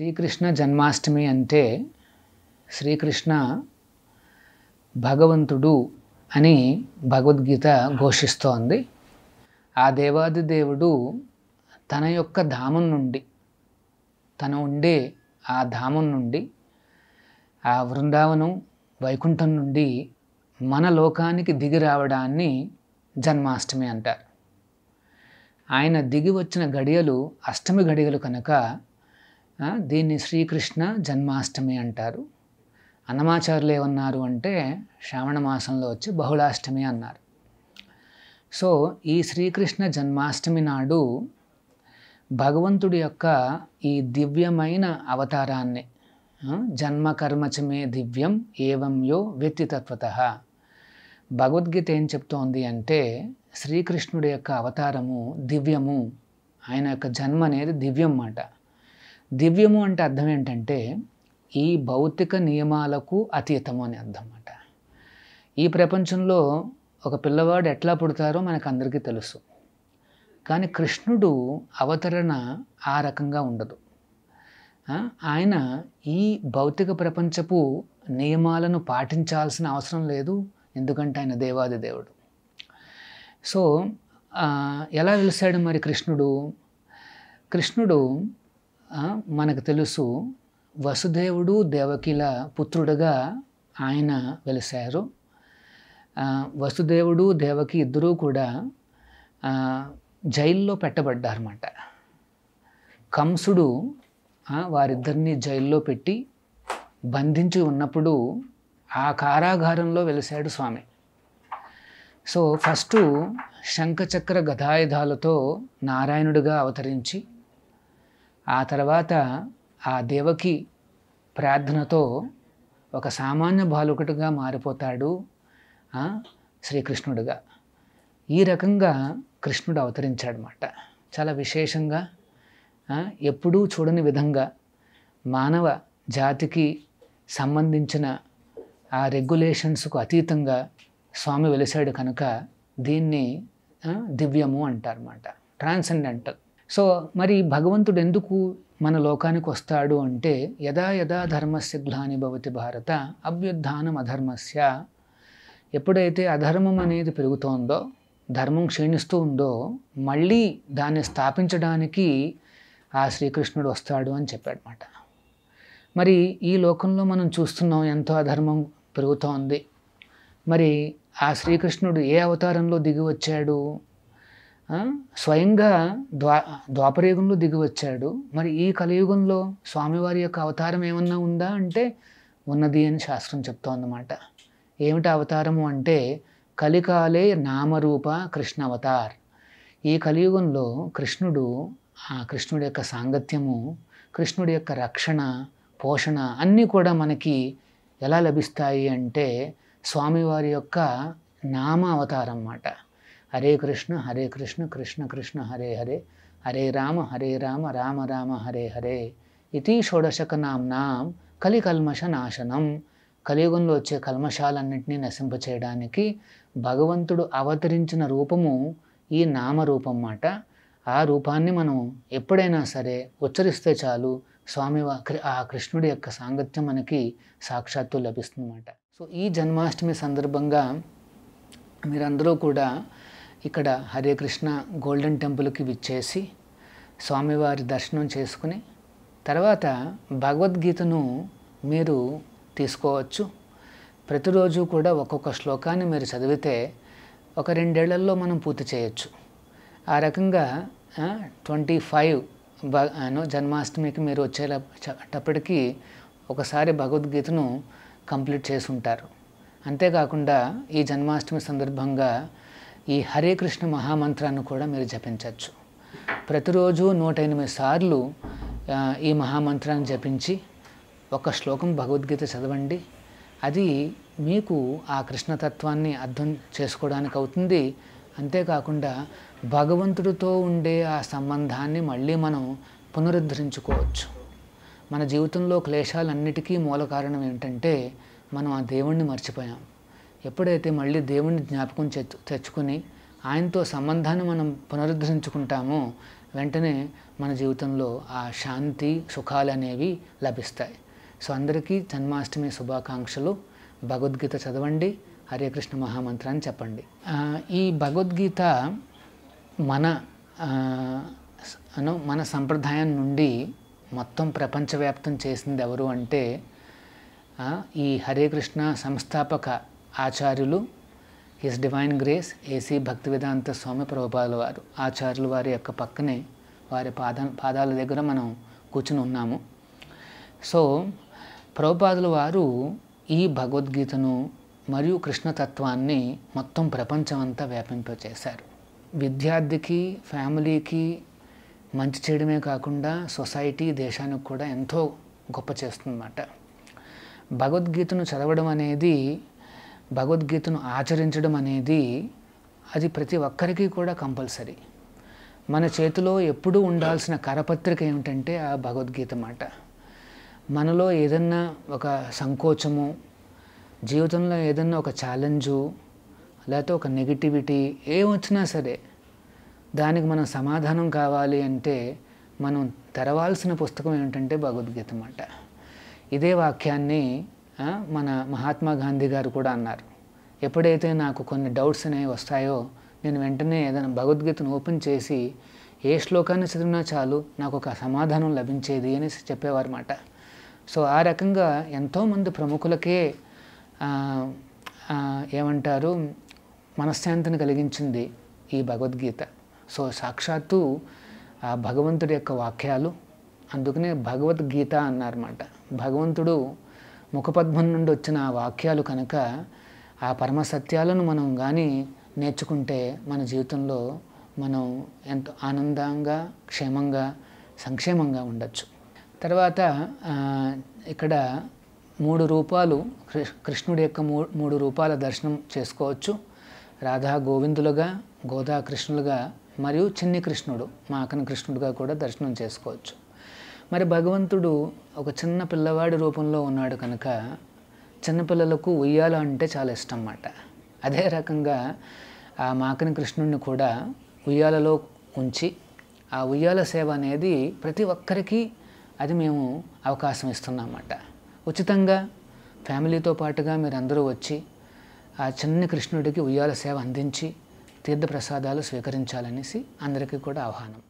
శ్రీకృష్ణ జన్మాష్టమి అంటే శ్రీకృష్ణ భగవంతుడు అని భగవద్గీత ఘోషిస్తోంది ఆ దేవాది దేవుడు తన యొక్క ధామం నుండి తను ఉండే ఆ ధామం నుండి ఆ వృందావనం వైకుంఠం నుండి మన లోకానికి దిగి రావడాన్ని జన్మాష్టమి అంటారు ఆయన దిగి వచ్చిన గడియలు అష్టమి గడియలు కనుక దీన్ని శ్రీకృష్ణ జన్మాష్టమి అంటారు అన్నమాచారులు ఏమన్నారు అంటే శ్రావణ మాసంలో వచ్చి బహుళాష్టమి అన్నారు సో ఈ శ్రీకృష్ణ జన్మాష్టమి నాడు భగవంతుడి యొక్క ఈ దివ్యమైన అవతారాన్ని జన్మకర్మచమే దివ్యం ఏవం యో వ్యక్తితత్వత భగవద్గీత ఏం చెప్తోంది అంటే శ్రీకృష్ణుడి యొక్క అవతారము దివ్యము ఆయన యొక్క జన్మ అనేది దివ్యం మాట దివ్యము అంటే అర్థం ఏంటంటే ఈ భౌతిక నియమాలకు అతీతము అని అర్థం అన్నమాట ఈ ప్రపంచంలో ఒక పిల్లవాడు ఎట్లా పుడతారో మనకు అందరికీ తెలుసు కానీ కృష్ణుడు అవతరణ ఆ రకంగా ఉండదు ఆయన ఈ భౌతిక ప్రపంచపు నియమాలను పాటించాల్సిన అవసరం లేదు ఎందుకంటే ఆయన దేవాది దేవుడు సో ఎలా వెలిసాడు మరి కృష్ణుడు కృష్ణుడు మనకు తెలుసు వసుదేవుడు దేవకిల పుత్రుడుగా ఆయన వెలిశారు వసుదేవుడు దేవకి ఇద్దరూ కూడా జైల్లో పెట్టబడ్డారన్నమాట కంసుడు వారిద్దరినీ జైల్లో పెట్టి బంధించి ఉన్నప్పుడు ఆ కారాగారంలో వెలిశాడు స్వామి సో ఫస్టు శంఖచక్ర గదాయుధాలతో నారాయణుడిగా అవతరించి ఆ తర్వాత ఆ దేవకి ప్రార్థనతో ఒక సామాన్య బాలుకుడుగా మారిపోతాడు శ్రీకృష్ణుడుగా ఈ రకంగా కృష్ణుడు అవతరించాడనమాట చాలా విశేషంగా ఎప్పుడూ చూడని విధంగా మానవ జాతికి సంబంధించిన ఆ రెగ్యులేషన్స్కు అతీతంగా స్వామి వెలిశాడు కనుక దీన్ని దివ్యము అంటారన్నమాట ట్రాన్సెండెంటల్ సో మరి భగవంతుడు ఎందుకు మన లోకానికి వస్తాడు అంటే యదా యదా ధర్మస్య గ్లాని భవతి భారత అభ్యుద్ధానం అధర్మస్య ఎప్పుడైతే అధర్మం అనేది పెరుగుతోందో ధర్మం క్షీణిస్తూ ఉందో మళ్ళీ దాన్ని స్థాపించడానికి ఆ శ్రీకృష్ణుడు వస్తాడు అని చెప్పాడనమాట మరి ఈ లోకంలో మనం చూస్తున్నాం ఎంతో అధర్మం పెరుగుతోంది మరి ఆ శ్రీకృష్ణుడు ఏ అవతారంలో దిగి వచ్చాడు స్వయంగా ద్వా ద్వాపరయుగంలో దిగి వచ్చాడు మరి ఈ కలియుగంలో స్వామివారి యొక్క అవతారం ఏమన్నా ఉందా అంటే ఉన్నది అని శాస్త్రం చెప్తోందన్నమాట ఏమిటి అవతారము అంటే కలికాలే నామరూప కృష్ణ అవతార్ ఈ కలియుగంలో కృష్ణుడు ఆ కృష్ణుడి యొక్క సాంగత్యము కృష్ణుడి యొక్క రక్షణ పోషణ అన్నీ కూడా మనకి ఎలా లభిస్తాయి అంటే స్వామివారి యొక్క నామ అవతారం అన్నమాట హరే కృష్ణ హరే కృష్ణ కృష్ణ కృష్ణ హరే హరే హరే రామ హరే రామ రామ రామ హరే హరే ఇది షోడశకనాంనాం కలికల్మష నాశనం కలియుగంలో వచ్చే కల్మషాలన్నింటినీ నశింపచేయడానికి భగవంతుడు అవతరించిన రూపము ఈ నామరూపం మాట ఆ రూపాన్ని మనం ఎప్పుడైనా సరే ఉచ్చరిస్తే చాలు స్వామి ఆ కృష్ణుడి యొక్క సాంగత్యం మనకి సాక్షాత్తు లభిస్తుందన్నమాట సో ఈ జన్మాష్టమి సందర్భంగా మీరందరూ కూడా ఇక్కడ హరే కృష్ణ గోల్డెన్ టెంపుల్కి విచ్చేసి స్వామివారి దర్శనం చేసుకుని తర్వాత భగవద్గీతను మీరు తీసుకోవచ్చు ప్రతిరోజు కూడా ఒక్కొక్క శ్లోకాన్ని మీరు చదివితే ఒక రెండేళ్లలో మనం పూర్తి చేయొచ్చు ఆ రకంగా ట్వంటీ ఫైవ్ జన్మాష్టమికి మీరు వచ్చేటప్పటికీ ఒకసారి భగవద్గీతను కంప్లీట్ చేసి ఉంటారు అంతేకాకుండా ఈ జన్మాష్టమి సందర్భంగా ఈ హరే కృష్ణ మహామంత్రాన్ని కూడా మీరు జపించవచ్చు ప్రతిరోజు నూట ఎనిమిది సార్లు ఈ మహామంత్రాన్ని జపించి ఒక శ్లోకం భగవద్గీత చదవండి అది మీకు ఆ కృష్ణతత్వాన్ని అర్థం చేసుకోవడానికి అవుతుంది అంతేకాకుండా భగవంతుడితో ఉండే ఆ సంబంధాన్ని మళ్ళీ మనం పునరుద్ధరించుకోవచ్చు మన జీవితంలో క్లేశాలన్నిటికీ మూల కారణం ఏంటంటే మనం ఆ దేవుణ్ణి మర్చిపోయాం ఎప్పుడైతే మళ్ళీ దేవుని జ్ఞాపకం తెచ్చుకుని ఆయనతో సంబంధాన్ని మనం పునరుద్ధరించుకుంటామో వెంటనే మన జీవితంలో ఆ శాంతి సుఖాలు అనేవి లభిస్తాయి సో అందరికీ జన్మాష్టమి శుభాకాంక్షలు భగవద్గీత చదవండి హరే కృష్ణ మహామంత్రాన్ని చెప్పండి ఈ భగవద్గీత మన మన సంప్రదాయం నుండి మొత్తం ప్రపంచవ్యాప్తం చేసింది ఎవరు అంటే ఈ హరే కృష్ణ సంస్థాపక ఆచార్యులు his divine grace AC Bhaktivedanta Swami ప్రభుపాదుల వారు ఆచార్యులు వారి యొక్క పక్కనే వారి పాద పాదాల దగ్గర మనం కూర్చుని ఉన్నాము సో ప్రభుపాదుల వారు ఈ భగవద్గీతను మరియు కృష్ణతత్వాన్ని మొత్తం ప్రపంచం అంతా వ్యాపింపచేశారు విద్యార్థికి ఫ్యామిలీకి మంచి చేయడమే కాకుండా సొసైటీ దేశానికి కూడా ఎంతో గొప్ప చేస్తుందన్నమాట భగవద్గీతను చదవడం అనేది భగవద్గీతను ఆచరించడం అనేది అది ప్రతి ఒక్కరికి కూడా కంపల్సరీ మన చేతిలో ఎప్పుడూ ఉండాల్సిన కరపత్రిక ఏమిటంటే ఆ భగవద్గీత మాట మనలో ఏదన్నా ఒక సంకోచము జీవితంలో ఏదన్నా ఒక ఛాలెంజు లేకపోతే ఒక నెగిటివిటీ ఏ వచ్చినా సరే దానికి మనం సమాధానం కావాలి అంటే మనం తెరవాల్సిన పుస్తకం ఏమిటంటే భగవద్గీత మాట ఇదే వాక్యాన్ని మన మహాత్మా గాంధీ గారు కూడా అన్నారు ఎప్పుడైతే నాకు కొన్ని డౌట్స్ అనేవి వస్తాయో నేను వెంటనే ఏదైనా భగవద్గీతను ఓపెన్ చేసి ఏ శ్లోకాన్ని చదివినా చాలు నాకు ఒక సమాధానం లభించేది అనేసి చెప్పేవారు సో ఆ రకంగా ఎంతోమంది ప్రముఖులకే ఏమంటారు మనశ్శాంతిని కలిగించింది ఈ భగవద్గీత సో సాక్షాత్తు ఆ భగవంతుడి యొక్క వాక్యాలు అందుకనే భగవద్గీత అన్నారన్నమాట భగవంతుడు ముఖపద్మం నుండి వచ్చిన ఆ వాక్యాలు కనుక ఆ పరమసత్యాలను మనం కానీ నేర్చుకుంటే మన జీవితంలో మనం ఎంతో ఆనందంగా క్షేమంగా సంక్షేమంగా ఉండొచ్చు తర్వాత ఇక్కడ మూడు రూపాలు కృష్ణుడి యొక్క మూడు రూపాల దర్శనం చేసుకోవచ్చు రాధా గోవిందులుగా గోదా కృష్ణులుగా మరియు చిన్ని కృష్ణుడు మాకన కృష్ణుడుగా కూడా దర్శనం చేసుకోవచ్చు మరి భగవంతుడు ఒక చిన్న పిల్లవాడి రూపంలో ఉన్నాడు కనుక చిన్నపిల్లలకు ఉయ్యాల అంటే చాలా ఇష్టం అన్నమాట అదే రకంగా ఆ మాకని కృష్ణుడిని కూడా ఉయ్యాలలో ఉంచి ఆ ఉయ్యాల సేవ అనేది ప్రతి ఒక్కరికి అది మేము అవకాశం ఇస్తున్నామన్నమాట ఉచితంగా ఫ్యామిలీతో పాటుగా మీరందరూ వచ్చి ఆ చిన్న కృష్ణుడికి ఉయ్యాల సేవ అందించి తీర్థప్రసాదాలు స్వీకరించాలనేసి అందరికీ కూడా ఆహ్వానం